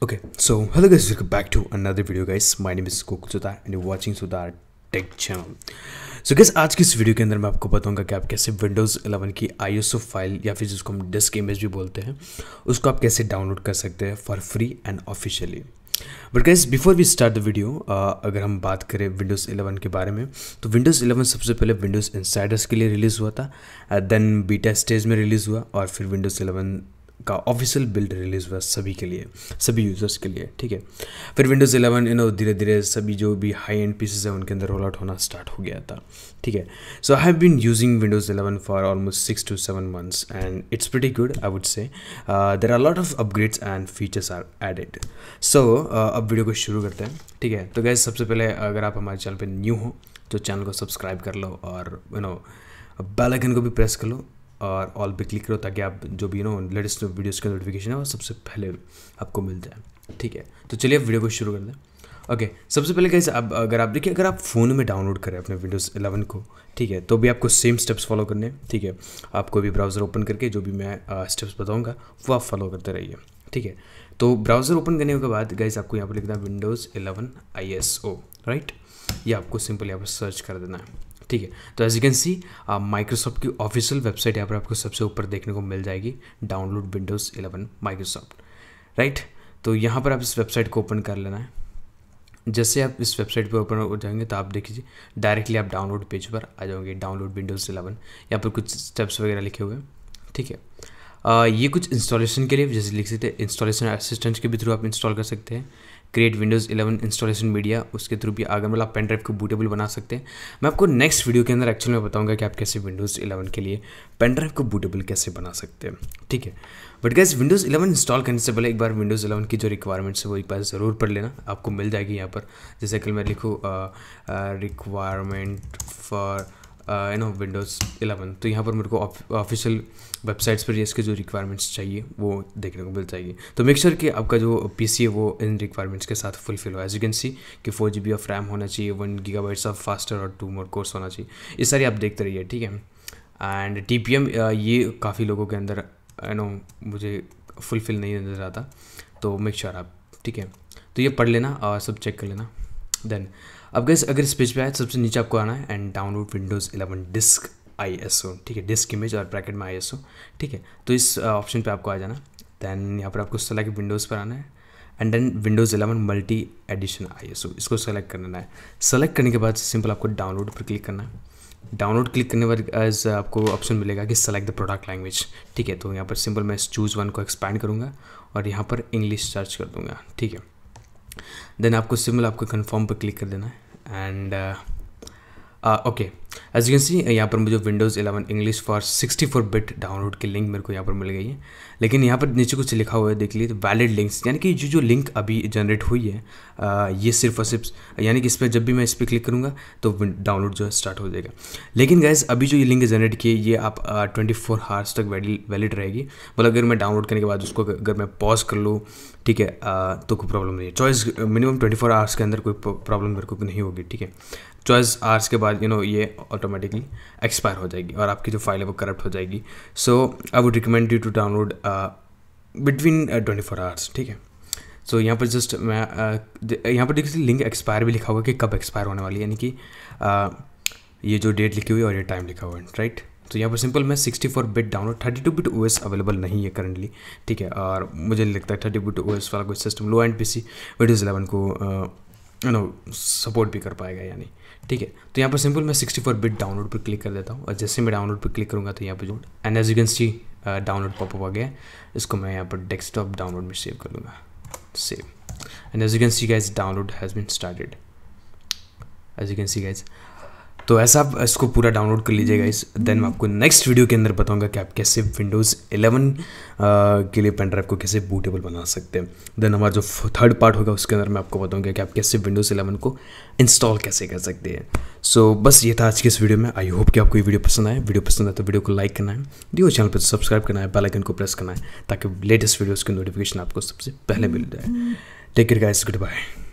Okay, so hello guys, welcome back to another video guys. My name is Gokul Sudar and you're watching Sudar tech channel so guys आज की इस video के अंदर मैं आपको बताऊंगा कि आप कैसे विंडोज़ 11 की आई फाइल या फिर जिसको हम डिस्क इमेज भी बोलते हैं उसको आप कैसे डाउनलोड कर सकते हैं for free and officially but guys before we start the video अगर हम बात करें विंडोज़ 11 के बारे में तो विंडोज़ 11 सबसे पहले विंडोज़ इंसाइडर्स के लिए रिलीज़ हुआ था देन बीटा स्टेज में रिलीज़ हुआ और फिर विंडोज़ 11 का ऑफिशियल बिल्ड रिलीज़ हुआ सभी के लिए सभी यूज़र्स के लिए ठीक है फिर विंडोज़ इलेवन यू नो धीरे धीरे सभी जो भी हाई एंड पीसेज है उनके अंदर रोल आउट होना स्टार्ट हो गया था ठीक है so I have been using Windows eleven for almost six to seven months and it's very good I would say there are lot of upgrades and features are added so अब video को शुरू करते हैं ठीक है तो gas सबसे पहले अगर आप हमारे चैनल पर न्यू हो तो चैनल को सब्सक्राइब कर लो और यू नो बेल आइकन को भी प्रेस कर लो और ऑल पे क्लिक करो ताकि आप जो भी नो लेटेस्ट वीडियोज़ का नोटिफिकेशन है वो सबसे पहले आपको मिल जाए ठीक है तो चलिए वीडियो को शुरू कर दें ओके okay, सबसे पहले कैसे अब अगर आप देखिए अगर आप फ़ोन में डाउनलोड करें अपने विंडोज़ 11 को ठीक है तो भी आपको सेम स्टेप्स फॉलो करने हैं ठीक है आपको भी ब्राउज़र ओपन करके जो भी मैं स्टेप्स बताऊंगा वो आप फॉलो करते रहिए ठीक है तो ब्राउज़र ओपन करने के बाद गाइज आपको यहाँ पर लिखना है विंडोज़ एलेवन आई राइट ये आपको सिंपल यहाँ पर सर्च कर देना है ठीक है तो as you can see Microsoft की ऑफिशियल वेबसाइट यहाँ पर आपको सबसे ऊपर देखने को मिल जाएगी डाउनलोड विंडोज़ 11 माइक्रोसॉफ्ट राइट तो यहाँ पर आप इस वेबसाइट को ओपन कर लेना है जैसे आप इस वेबसाइट पर ओपन हो जाएंगे तो आप देखिए डायरेक्टली आप डाउनलोड पेज पर आ जाओगे डाउनलोड विंडोज़ इलेवन यहाँ पर कुछ स्टेप्स वगैरह लिखे हुए हैं ठीक है आ, uh, ये कुछ इंस्टॉलेशन के लिए जैसे लिख सकते हैं इंस्टॉलेशन असिस्टेंट के भी थ्रू आप इंस्टॉल कर सकते हैं create Windows eleven installation media उसके थ्रू भी अगर मतलब आप पेन ड्राइव को बूटेबल बना सकते हैं मैं आपको नेक्स्ट वीडियो के अंदर एक्चुअली में बताऊंगा कि आप कैसे विंडोज़ इलेवन के लिए पेन ड्राइव को बूटेबल कैसे बना सकते हैं ठीक है but guys Windows eleven install करने से पहले एक बार विंडोज़ इलेवन की जो रिक्वायरमेंट्स है वो एक बार ज़रूर पढ़ लेना आपको मिल जाएगी यहाँ पर जैसे कल मैं लिखूँ requirement for you know Windows eleven तो यहाँ पर मेरे को ऑफिशियल वेबसाइट्स पर इसके जो रिक्वायरमेंट्स चाहिए वो देखने को मिल जाएगी तो मेक श्योर sure कि आपका जो पी सी है वो इन रिक्वायरमेंट्स के साथ फुलफिल हो एज यू कैन सी कि फोर जी बी ऑफ रैम होना चाहिए one gigabytes of faster और टू मोर कोर्स होना चाहिए ये सारी आप देखते रहिए ठीक है एंड टी पी एम ये काफ़ी लोगों के अंदर यू नो मुझे फुलफिल नहीं नज़र आता तो मेक श्योर sure आप ठीक है तो ये पढ़ लेना और uh, सब चेक कर लेना देन अब गैस अगर इस पेज पे आए सबसे नीचे आपको आना है and download Windows eleven disk ओ ठीक है डिस्क इमेज और ब्रैकेट में ओ ठीक है तो इस ऑप्शन uh, पर पे आपको आ जाना देन यहाँ पर आपको सेलेक्ट विंडोज़ पर आना है and then Windows eleven multi edition ओ इसको सेलेक्ट करना है सेलेक्ट करने के बाद सिंपल आपको डाउनलोड पर क्लिक करना है डाउनलोड क्लिक करने पर एज आपको ऑप्शन मिलेगा कि सेलेक्ट द प्रोडक्ट लैंग्वेज ठीक है तो यहाँ पर सिंपल मैं चूज़ वन को एक्सपैंड करूँगा और यहाँ पर इंग्लिश सर्च कर दूँगा ठीक है देन आपको सिमिल आपको कन्फर्म पर क्लिक कर देना है and okay uh, uh, as you can see यहाँ पर मुझे Windows eleven English for sixty four bit download की लिंक मेरे को यहाँ पर मिल गई है लेकिन यहाँ पर नीचे कुछ लिखा हुआ है देख लीजिए तो वैलिड लिंक्स यानी कि जो जो लिंक अभी जनरेट हुई है आ, ये सिर्फ और सिर्फ यानी कि इस पर जब भी मैं इस पर क्लिक करूँगा तो डाउनलोड जो है स्टार्ट हो जाएगा लेकिन गैस अभी जो ये लिंक जनरेट किए ये आप ट्वेंटी फोर हार्स तक वैलिड रहेगी मतलब अगर मैं डाउनलोड करने के बाद उसको अगर मैं पॉज कर लूँ ठीक है आ, तो कोई प्रॉब्लम नहीं है choice minimum twenty four hours के अंदर कोई प्रॉब्लम मेरे को नहीं होगी ठीक है चॉइस आवर्स के बाद यू नो ये ऑटोमेटिकली एक्सपायर हो जाएगी और आपकी जो फाइल है वो करप्ट हो जाएगी so I would recommend you to download between twenty four hours ठीक है सो so, यहाँ पर जस्ट मैं uh, यहाँ पर देखिए लिंक एक्सपायर भी लिखा हुआ है कि कब एक्सपायर होने वाली है यानी कि uh, ये जो डेट लिखी हुई है और ये टाइम लिखा हुआ है राइट तो यहाँ पर सिंपल मैं 64 बिट डाउनलोड 32 बिट एस अवेलेबल नहीं है करंटली ठीक है और मुझे लगता है थर्टी बिट ओएस वाला कोई सिस्टम लो एंड सी विडोज इलेवन को uh, नो सपोर्ट भी कर पाएगा यानी ठीक है तो यहाँ पर सिंपल मैं 64 बिट डाउनलोड पर क्लिक कर देता हूँ और जैसे मैं डाउनलोड पर क्लिक करूँगा तो यहाँ पर जो एन as you can see download popup आ गया इसको मैं यहाँ पर डेस्कटॉप डाउनलोड में सेव कर लूँगा save and as you can see guys download has been started as you can see guys तो ऐसा आप इसको पूरा डाउनलोड कर लीजिएगा इस देन मैं आपको नेक्स्ट वीडियो के अंदर बताऊंगा कि आप कैसे विंडोज़ 11 के लिए पेन ड्राइव को कैसे बूटेबल बना सकते हैं देन हमारा जो थर्ड पार्ट होगा उसके अंदर मैं आपको बताऊंगा कि आप कैसे विंडोज़ 11 को इंस्टॉल कैसे कर सकते हैं सो so, बस ये था आज के इस वीडियो में आई होप कि आपको ये वीडियो पसंद आए वीडियो पसंद आए तो वीडियो को लाइक करना है वीडियो चैनल पर सब्सक्राइब करना है बेलाइकन को प्रेस करना है ताकि लेटेस्ट वीडियोज़ की नोटिफिकेशन आपको सबसे पहले मिल जाए take care guys good bye